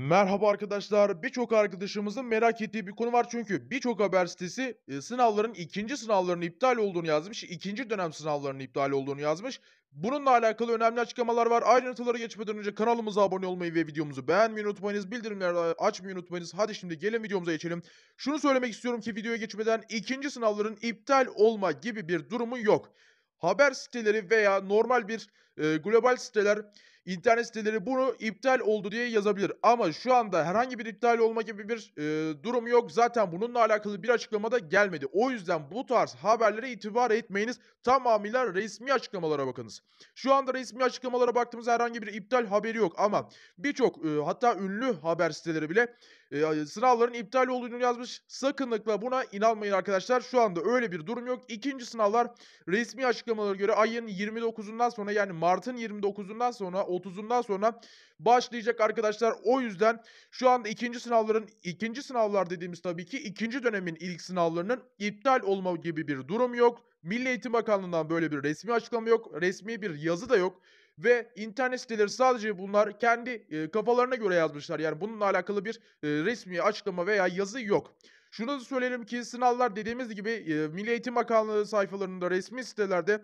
Merhaba arkadaşlar. Birçok arkadaşımızın merak ettiği bir konu var çünkü birçok haber sitesi e, sınavların ikinci sınavların iptal olduğunu yazmış. ikinci dönem sınavlarının iptal olduğunu yazmış. Bununla alakalı önemli açıklamalar var. Ayrıntılara geçmeden önce kanalımıza abone olmayı ve videomuzu beğenmeyi unutmayınız. Bildirimleri açmayı unutmayınız. Hadi şimdi gelin videomuza geçelim. Şunu söylemek istiyorum ki videoya geçmeden ikinci sınavların iptal olma gibi bir durumu yok. Haber siteleri veya normal bir ee, global siteler, internet siteleri bunu iptal oldu diye yazabilir. Ama şu anda herhangi bir iptal olma gibi bir e, durum yok. Zaten bununla alakalı bir açıklama da gelmedi. O yüzden bu tarz haberlere itibar etmeyiniz. Tamamıyla resmi açıklamalara bakınız. Şu anda resmi açıklamalara baktığımızda herhangi bir iptal haberi yok ama birçok e, hatta ünlü haber siteleri bile e, sınavların iptal olduğunu yazmış. Sakınlıkla buna inanmayın arkadaşlar. Şu anda öyle bir durum yok. İkinci sınavlar resmi açıklamalara göre ayın 29'undan sonra yani Mart'ın 29'undan sonra 30'undan sonra başlayacak arkadaşlar. O yüzden şu anda ikinci sınavların ikinci sınavlar dediğimiz tabii ki ikinci dönemin ilk sınavlarının iptal olma gibi bir durum yok. Milli Eğitim Bakanlığı'ndan böyle bir resmi açıklama yok. Resmi bir yazı da yok ve internet siteleri sadece bunlar kendi e, kafalarına göre yazmışlar. Yani bununla alakalı bir e, resmi açıklama veya yazı yok. Şunu da söyleyelim ki sınavlar dediğimiz gibi e, Milli Eğitim Bakanlığı sayfalarında resmi sitelerde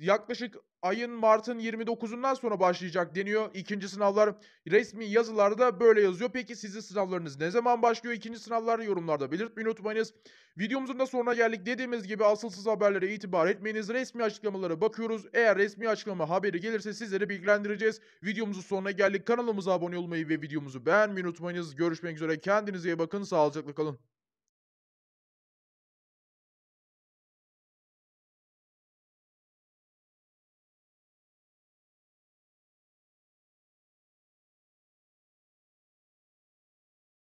yaklaşık ayın Mart'ın 29'undan sonra başlayacak deniyor. İkinci sınavlar resmi yazılarda böyle yazıyor. Peki sizin sınavlarınız ne zaman başlıyor? İkinci sınavlar yorumlarda belirtmeyi unutmayınız. Videomuzun da sonuna geldik. Dediğimiz gibi asılsız haberlere itibar etmeyiniz. Resmi açıklamalara bakıyoruz. Eğer resmi açıklama haberi gelirse sizleri bilgilendireceğiz. Videomuzun sonuna geldik. Kanalımıza abone olmayı ve videomuzu beğenmeyi unutmayınız. Görüşmek üzere. Kendinize iyi bakın. Sağlıcakla kalın.